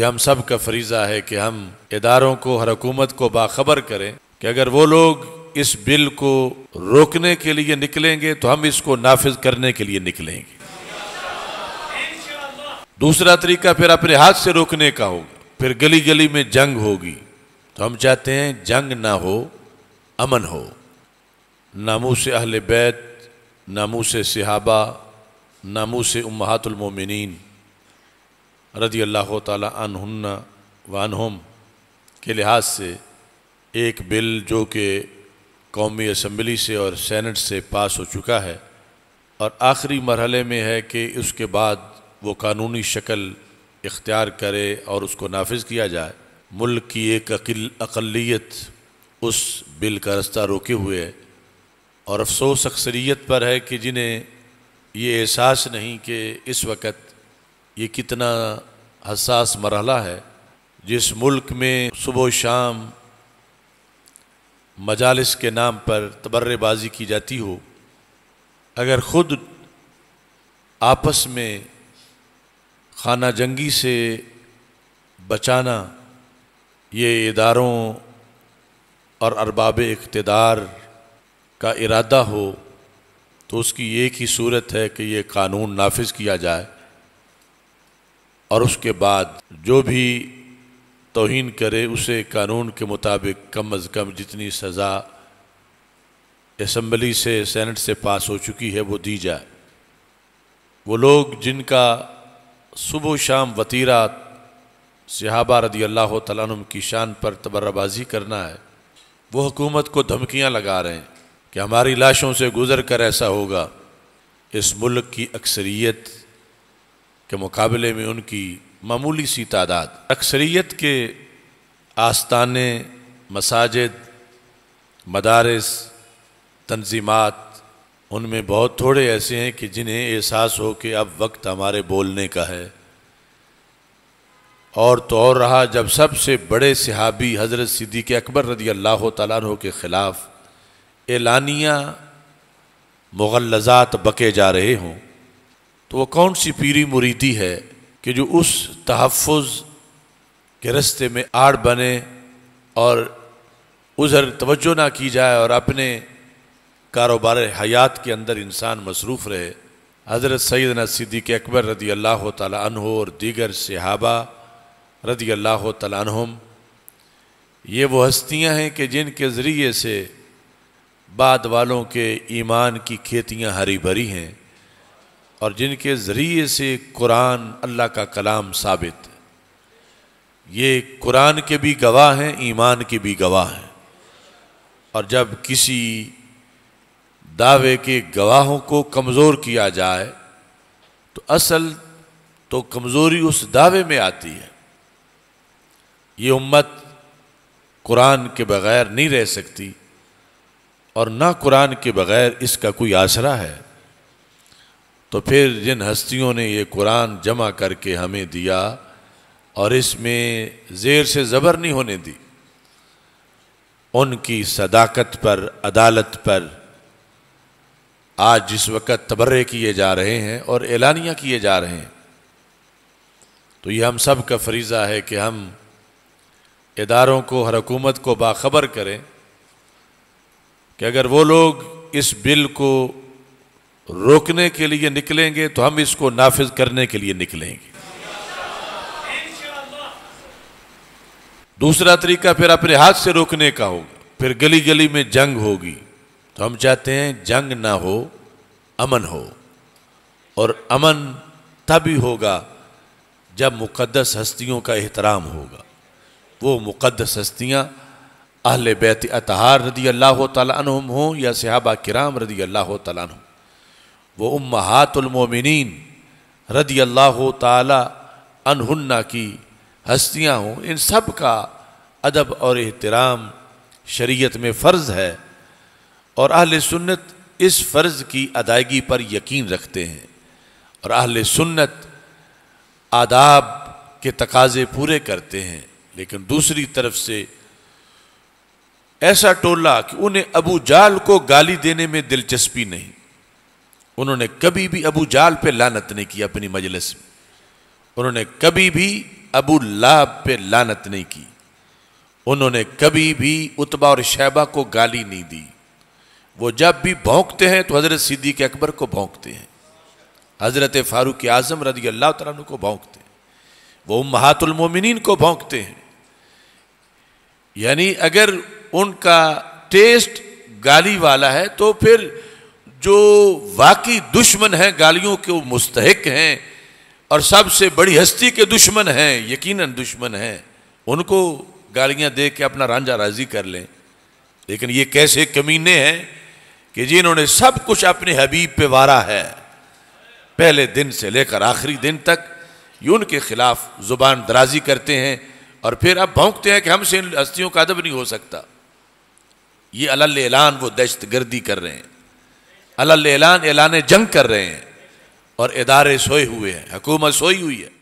ये हम सब का फरीज़ा है कि हम इदारों को हर हकूमत को बाखबर करें कि अगर वो लोग इस बिल को रोकने के लिए निकलेंगे तो हम इसको नाफिज करने के लिए निकलेंगे दूसरा तरीका फिर अपने हाथ से रोकने का होगा फिर गली गली में जंग होगी तो हम चाहते हैं जंग ना हो अमन हो ना मुँह से अहल बैत ना मुँह से सिहाबा नामू से उम्मातुलमोमिन रदी अल्लाह वन वानहम के लिहाज से एक बिल जो कि कौमी असम्बली से और सैनट से पास हो चुका है और आखिरी मरहले में है कि उसके बाद वो कानूनी शक्ल इख्तियार करे और उसको नाफज किया जाए मुल्क की एक अकल अकलीत उस बिल का रास्ता रोके हुए है और अफसोस अक्सरियत पर है कि जिन्हें ये एहसास नहीं कि इस वक्त ये कितना हसास मरहला है जिस मुल्क में सुबह शाम मजालस के नाम पर तबर्रबाजी की जाती हो अगर ख़ुद आपस में खाना जंगी से बचाना ये इदारों और अरबाब इकतदार का इरादा हो तो उसकी एक ही सूरत है कि ये कानून नाफिज किया जाए और उसके बाद जो भी तोहन करे उसे कानून के मुताबिक कम अज़ कम जितनी सज़ा इसम्बली से सेनेट से पास हो चुकी है वो दी जाए वो लोग जिनका सुबह शाम वतीरा सिहाबा रदी अल्लाह तुम की शान पर तबर्रबाजी करना है वो हुकूमत को धमकियाँ लगा रहे हैं कि हमारी लाशों से गुज़र कर ऐसा होगा इस मुल्क की अक्सरियत के मुकाबले में उनकी मामूली सी तादाद अक्सरियत के आस्ताने मसाजिद मदारस तंजीमात उनमें बहुत थोड़े ऐसे हैं कि जिन्हें एहसास हो कि अब वक्त हमारे बोलने का है और तो और रहा जब सबसे बड़े सिहाबी हज़रत सिद्दीक अकबर रदी अल्लाह तु के ख़िलाफ़ एलानिया मुगलजात बके जा रहे हों तो वह कौन सी पीरी मुरीदी है कि जो उस तहफ़ के रस्ते में आड़ बने और उधर तवज्जो ना की जाए और अपने कारोबार हयात के अंदर इंसान मसरूफ़ रहे हज़रत सैदना सिद्दीक अकबर रदी अल्लाह तहो और दीगर सहाबा रदी अल्लाह तहम ये वो हस्तियाँ हैं कि जिनके ज़रिए से बाद वालों के ईमान की खेतियाँ हरी भरी हैं और जिनके ज़रिए से कुरान अल्लाह का कलाम साबित ये कुरान के भी गवाह हैं ईमान के भी गवाह हैं और जब किसी दावे के गवाहों को कमज़ोर किया जाए तो असल तो कमज़ोरी उस दावे में आती है ये उम्मत कुरान के बग़ैर नहीं रह सकती और ना कुरान के बग़ैर इसका कोई आसरा है तो फिर जिन हस्तियों ने ये कुरान जमा करके हमें दिया और इसमें ज़ेर से ज़बर नहीं होने दी उनकी सदाकत पर अदालत पर आज जिस वक्त तबर्रे किए जा रहे हैं और ऐलानियाँ किए जा रहे हैं तो ये हम सब का फरीज़ा है कि हम इदारों को हर हुकूमत को बाखबर करें कि अगर वो लोग इस बिल को रोकने के लिए निकलेंगे तो हम इसको नाफिज करने के लिए निकलेंगे दूसरा तरीका फिर अपने हाथ से रोकने का होगा फिर गली गली में जंग होगी तो हम चाहते हैं जंग ना हो अमन हो और अमन तभी होगा जब मुकद्दस हस्तियों का एहतराम होगा वो मुकद्दस हस्तियां अहल बैत अतहार रदी अल्लाह तुम हों या सहाबा किराम रदी अल्लाह तुम वो उम्मातुलमोमिन रदी अल्लाह तन्ना की हस्तियाँ हों इन सब का अदब और एहतराम शरीयत में फ़र्ज़ है और अहल सुन्नत इस फ़र्ज़ की अदायगी पर यकीन रखते हैं और अहल सुन्नत आदाब के तकाजे पूरे करते हैं लेकिन दूसरी तरफ से ऐसा टोला कि उन्हें अबू जाल को गाली देने में दिलचस्पी नहीं उन्होंने कभी भी अबू जाल पे लानत नहीं की अपनी मजलिस में उन्होंने कभी भी अबू लाब पे लानत नहीं की उन्होंने कभी भी उतबा और शैबा को गाली नहीं दी वो जब भी भोंकते हैं तो हज़रत सिद्दीक अकबर को भोंकते हैं हज़रत फ़ारूक आज़म रजी अल्लाह तु को भोंकते हैं वो महातुलमोमिन को भोंकते हैं यानी अगर उनका टेस्ट गाली वाला है तो फिर जो वाकई दुश्मन हैं गालियों के वो मुस्तक हैं और सबसे बड़ी हस्ती के दुश्मन हैं यकीनन दुश्मन हैं उनको गालियां दे के अपना रांझा राजी कर लें लेकिन ये कैसे कमीने हैं कि जिन्होंने सब कुछ अपने हबीब पे वारा है पहले दिन से लेकर आखिरी दिन तक ये उनके खिलाफ जुबान दराजी करते हैं और फिर अब भौंकते हैं कि हमसे इन हस्तियों का अदब नहीं हो सकता ये अलल ऐलान वो दहशत गर्दी कर रहे हैं अलल एलान एलान जंग कर रहे हैं और इदारे सोए हुए हैं हुकूमत सोई हुई है